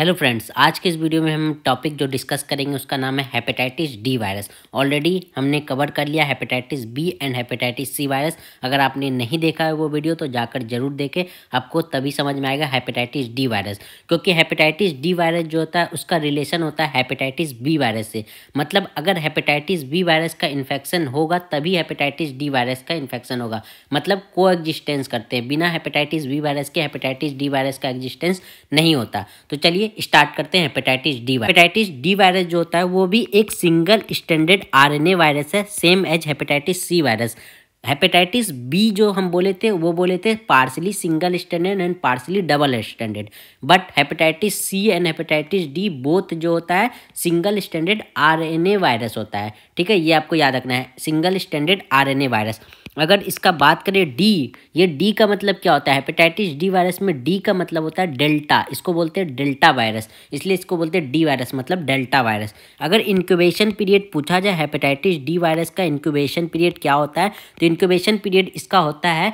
hello friends आज के इस वीडियो में हम टॉपिक जो डिस्कस करेंगे उसका नाम है हेपेटाइटिस डी वायरस ऑलरेडी हमने कवर कर लिया hepatitis B and hepatitis C virus अगर आपने नहीं देखा है वो वीडियो तो जाकर जरूर देखें आपको तभी समझ में आएगा हेपेटाइटिस डी वायरस क्योंकि हेपेटाइटिस डी वायरस जो होता है उसका रिलेशन होता है हेपेटाइटिस बी वायरस से मतलब अगर हेपेटाइटिस बी वायरस का इन्फेक्शन होगा तभी हेपेटाइटिस डी वायरस का इन्फेक्शन होगा मतलब को करते हैं बिना हेपेटाइटिस बी वायरस के हेपेटाइटिस डी वायरस का एग्जिस्टेंस नहीं होता तो चलिए स्टार्ट करते हैं hepatitis D hepatitis D virus जो होता है वो भी एक सिंगल स्टैंडर्ड आरएनए वायरस है same as hepatitis C virus hepatitis B जो हम बोले थे वो बोले थे partially single standard and partially double standard but hepatitis C and hepatitis D both जो होता है सिंगल स्टैंडर्ड आरएनए वायरस होता है ठीक है ये आपको याद रखना है सिंगल स्टैंडर्ड आरएनए वायरस अगर इसका बात करें डी ये डी का मतलब क्या होता है हेपेटाइटिस डी वायरस में डी का मतलब होता है डेल्टा इसको बोलते हैं डेल्टा वायरस इसलिए इसको बोलते हैं डी वायरस मतलब डेल्टा वायरस अगर इंक्यूबेशन पीरियड पूछा जाए हेपेटाइटिस डी वायरस का इंक्यूबेशन पीरियड क्या होता है तो इंक्यूबेशन पीरियड इसका होता है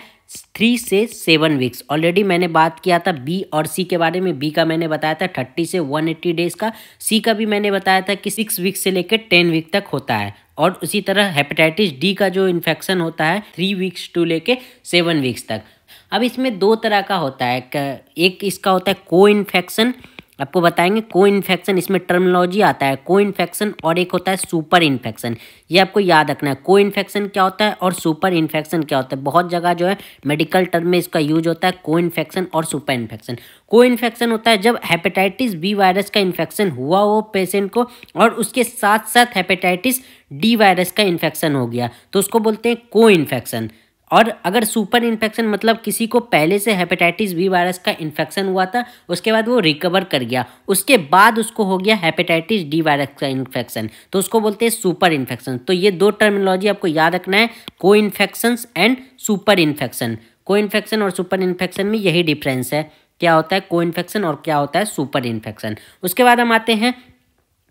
थ्री से सेवन वीक्स ऑलरेडी मैंने बात किया था बी और सी के बारे में बी का मैंने बताया था थर्टी से वन एट्टी डेज का सी का भी मैंने बताया था कि सिक्स वीक से लेकर टेन वीक तक होता है और उसी तरह हेपेटाइटिस डी का जो इन्फेक्शन होता है थ्री वीक्स टू लेके सेवन वीक्स तक अब इसमें दो तरह का होता है एक इसका होता है को इन्फेक्शन आपको बताएंगे को इन्फेक्शन इसमें टर्मिनोलॉजी आता है को इन्फेक्शन और एक होता है सुपर इन्फेक्शन ये आपको याद रखना है को इन्फेक्शन क्या होता है और सुपर इन्फेक्शन क्या होता है बहुत जगह जो है मेडिकल टर्म में इसका यूज होता है को इन्फेक्शन और सुपर इन्फेक्शन को इन्फेक्शन होता है जब हेपेटाइटिस बी वायरस का इन्फेक्शन हुआ हो पेशेंट को और उसके साथ साथ हेपेटाइटिस डी वायरस का इन्फेक्शन हो गया तो उसको बोलते हैं को इन्फेक्शन और अगर सुपर इन्फेक्शन मतलब किसी को पहले से हेपेटाइटिस बी वायरस का इन्फेक्शन हुआ था उसके बाद वो रिकवर कर गया उसके बाद उसको हो गया हेपेटाइटिस डी वायरस का इन्फेक्शन तो उसको बोलते हैं सुपर इन्फेक्शन तो ये दो टर्मिनोलॉजी आपको याद रखना है coinfections and superinfection coinfection और सुपर इन्फेक्शन में यही डिफरेंस है क्या होता है को इन्फेक्शन और क्या होता है सुपर इन्फेक्शन उसके बाद हम आते हैं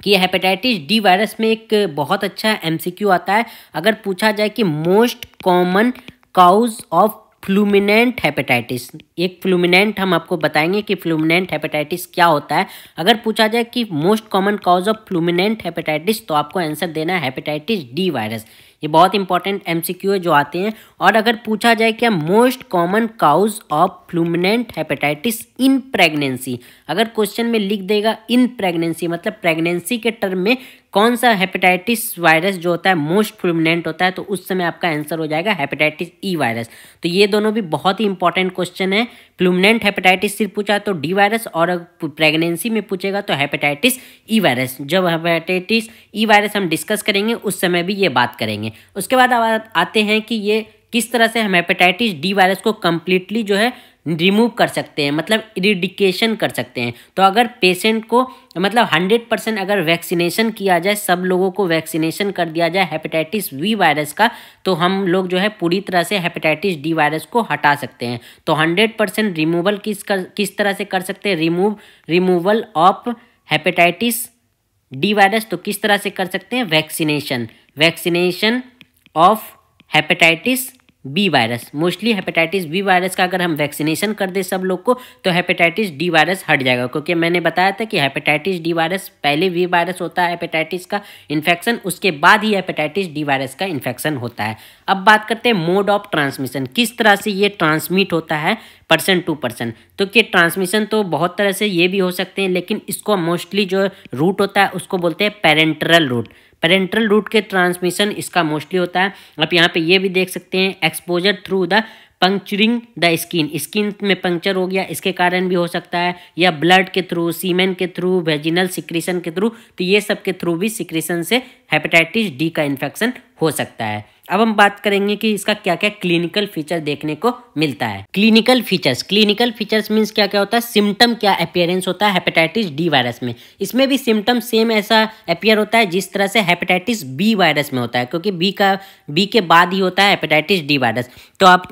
कि हेपेटाइटिस डी वायरस में एक बहुत अच्छा एमसीक्यू आता है अगर पूछा जाए कि most common cause of fulminant hepatitis एक फ्लूमिनेंट हम आपको बताएंगे कि फ्लूमिनेंट हेपेटाइटिस क्या होता है अगर पूछा जाए कि most common cause of fulminant hepatitis तो आपको आंसर देना है हेपेटाइटिस डी वायरस ये बहुत इंपॉर्टेंट एमसीक्यू है जो आते हैं और अगर पूछा जाए क्या most common cause of fulminant hepatitis in pregnancy अगर क्वेश्चन में लिख देगा इन प्रेगनेंसी मतलब प्रेगनेंसी के टर्म में कौन सा हेपेटाइटिस वायरस जो होता है मोस्ट प्रोमिनेंट होता है तो उस समय आपका आंसर हो जाएगा हेपेटाइटिस ई वायरस तो ये दोनों भी बहुत ही इंपॉर्टेंट क्वेश्चन है प्लूमिनेंट हेपेटाइटिस सिर्फ पूछा तो डी वायरस और प्रेगनेंसी में पूछेगा तो हेपेटाइटिस ई वायरस जब हेपेटाइटिस ई वायरस हम डिस्कस करेंगे उस समय भी ये बात करेंगे उसके बाद आते हैं कि ये किस तरह से हम हेपेटाइटिस डी वायरस को कम्प्लीटली जो है रिमूव कर सकते हैं मतलब इरिडिकेशन कर सकते हैं तो अगर पेशेंट को मतलब हंड्रेड परसेंट अगर वैक्सीनेशन किया जाए सब लोगों को वैक्सीनेशन कर दिया जाए हेपेटाइटिस वी वायरस का तो हम लोग जो है पूरी तरह से हेपेटाइटिस डी वायरस को हटा सकते हैं तो हंड्रेड परसेंट रिमूवल किस कर किस तरह से कर सकते हैं remove removal of hepatitis D virus तो किस तरह से कर सकते हैं vaccination vaccination of hepatitis B virus mostly hepatitis B virus का अगर हम वैक्सीनेशन कर दें सब लोग को तो हेपेटाइटिस डी वायरस हट जाएगा क्योंकि मैंने बताया था कि हेपेटाइटिस डी वायरस पहले वी वायरस होता है हेपेटाइटिस का इन्फेक्शन उसके बाद ही हेपेटाइटिस डी वायरस का इन्फेक्शन होता है अब बात करते हैं मोड ऑफ ट्रांसमिशन किस तरह से ये ट्रांसमिट होता है पर्सन टू पर्सन तो कि ट्रांसमिशन तो बहुत तरह से ये भी हो सकते हैं लेकिन इसको मोस्टली जो रूट होता है उसको बोलते हैं पेरेंट्रल रूट पेरेंट्रल रूट के ट्रांसमिशन इसका मोस्टली होता है आप यहाँ पे ये भी देख सकते हैं exposure through the puncturing the skin skin में पंक्चर हो गया इसके कारण भी हो सकता है या ब्लड के थ्रू सीमेन के थ्रू वेजिनल सिक्रेशन के थ्रू तो ये सब के थ्रू भी सिक्रेशन से हेपेटाइटिस डी का इन्फेक्शन हो सकता है अब हम बात करेंगे कि इसका क्या क्या क्लिनिकल फीचर देखने को मिलता है clinical features clinical features means क्या क्या होता है सिम्टम क्या अपियरेंस होता है हेपेटाइटिस डी वायरस में इसमें भी सिम्टम सेम ऐसा अपियर होता है जिस तरह से हेपेटाइटिस बी वायरस में होता है क्योंकि बी का बी के बाद ही होता है हेपेटाइटिस डी वायरस तो आप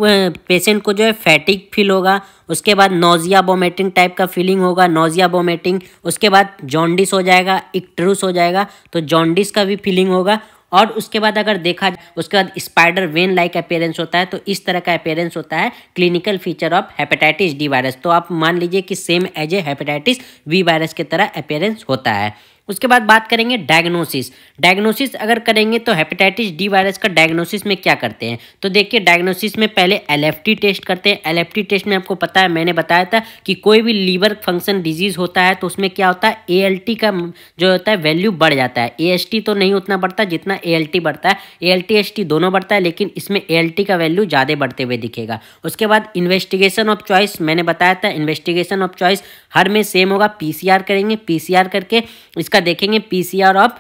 पेशेंट को जो है फैटिक फील होगा उसके बाद नोजिया वोमेटिंग टाइप का फीलिंग होगा नोजिया वोमेटिंग उसके बाद जॉन्डिस हो जाएगा इक्टरूस हो जाएगा तो जॉन्डिस का भी फीलिंग होगा और उसके बाद अगर देखा उसके बाद स्पाइडर वेन लाइक अपेयरेंस होता है तो इस तरह का अपेयरेंस होता है clinical feature of hepatitis D virus तो आप मान लीजिए कि same as A hepatitis B virus की तरह अपेयरेंस होता है उसके बाद बात करेंगे डायग्नोसिस डायग्नोसिस अगर करेंगे तो हेपेटाइटिस डी वायरस का डायग्नोसिस में क्या करते हैं तो देखिए डायग्नोसिस में पहले एल टेस्ट करते हैं एल टेस्ट में आपको पता है मैंने बताया था कि कोई भी लीवर फंक्शन डिजीज होता है तो उसमें क्या होता है ए का जो होता है वैल्यू बढ़ जाता है ए तो नहीं उतना बढ़ता जितना ए बढ़ता है ए एल दोनों बढ़ता है लेकिन इसमें ए का वैल्यू ज़्यादा बढ़ते हुए दिखेगा उसके बाद इन्वेस्टिगेशन ऑफ चॉइस मैंने बताया था इन्वेस्टिगेशन ऑफ चॉइस हर में सेम होगा पी करेंगे पी करके इस इसका देखेंगे PCR of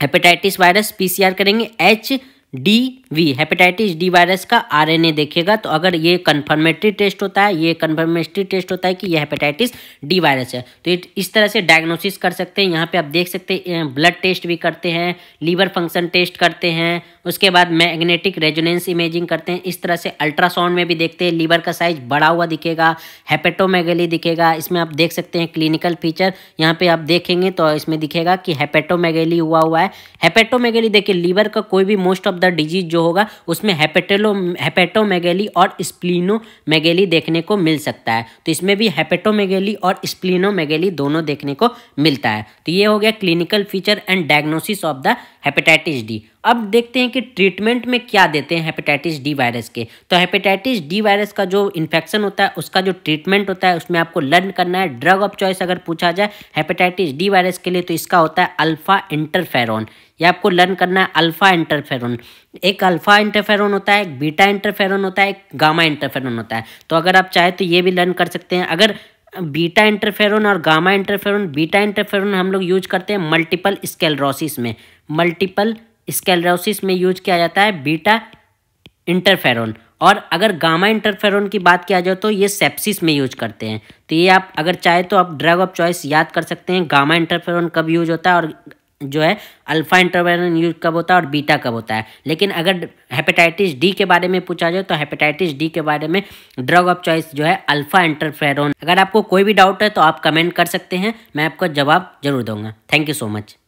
hepatitis virus PCR करेंगे H D V hepatitis D virus का आरएनए देखेगा तो अगर ये कन्फर्मेटरी टेस्ट होता है ये कन्फर्मेटरी टेस्ट होता है कि यह हेपेटाइटिस डी वायरस है तो इस तरह से डायग्नोसिस कर सकते हैं यहाँ पे आप देख सकते हैं ब्लड टेस्ट भी करते हैं लीवर फंक्शन टेस्ट करते हैं उसके बाद मैग्नेटिक रेजोनेंस इमेजिंग करते हैं इस तरह से अल्ट्रासाउंड में भी देखते हैं लीवर का साइज बड़ा हुआ दिखेगा हेपेटोमेगली दिखेगा इसमें आप देख सकते हैं क्लिनिकल फीचर यहाँ पे आप देखेंगे तो इसमें दिखेगा कि हेपेटोमेगली हुआ हुआ है हेपेटोमेगली देखिए लीवर का कोई भी मोस्ट ऑफ द डिजीज जो होगा उसमें हेपेटेलो हेपेटोमेगली और स्प्लिनोमेगली देखने को मिल सकता है तो इसमें भी हेपेटोमेगली और स्प्लिनोमेगली दोनों देखने को मिलता है तो ये हो गया clinical feature and diagnosis of the hepatitis D अब देखते हैं कि ट्रीटमेंट में क्या देते हैं हेपेटाइटिस डी वायरस के तो हेपेटाइटिस डी वायरस का जो इन्फेक्शन होता है उसका जो ट्रीटमेंट होता है उसमें आपको लर्न करना है ड्रग ऑफ चॉइस अगर पूछा जाए हेपेटाइटिस डी वायरस के लिए तो इसका होता है अल्फ़ा इंटरफेरॉन ये आपको लर्न करना है अल्फ़ा इंटरफेरॉन एक अल्फ़ा इंटरफेरॉन होता है एक बीटा इंटरफेरॉन होता है एक गामा इंटरफेरॉन होता है तो अगर आप चाहें तो ये भी लर्न कर सकते हैं अगर बीटा इंटरफेरोन और गामा इंटरफेरोन बीटा इंटरफेरॉन हम लोग यूज करते हैं मल्टीपल स्केलरोसिस में मल्टीपल स्केलरोसिस में यूज किया जाता है बीटा इंटरफेरोन और अगर गामा इंटरफेरोन की बात किया जाए तो ये सेप्सिस में यूज करते हैं तो ये आप अगर चाहे तो आप ड्रग ऑफ चॉइस याद कर सकते हैं गामा इंटरफेरोन कब यूज होता है और जो है अल्फा इंटरवेरन यूज कब होता है और बीटा कब होता है लेकिन अगर हेपेटाइटिस डी के बारे में पूछा जाए तो हेपेटाइटिस डी के बारे में ड्रग ऑफ चॉइस जो है अल्फा इंटरफेरोन अगर आपको कोई भी डाउट है तो आप कमेंट कर सकते हैं मैं आपका जवाब जरूर दूंगा थैंक यू सो मच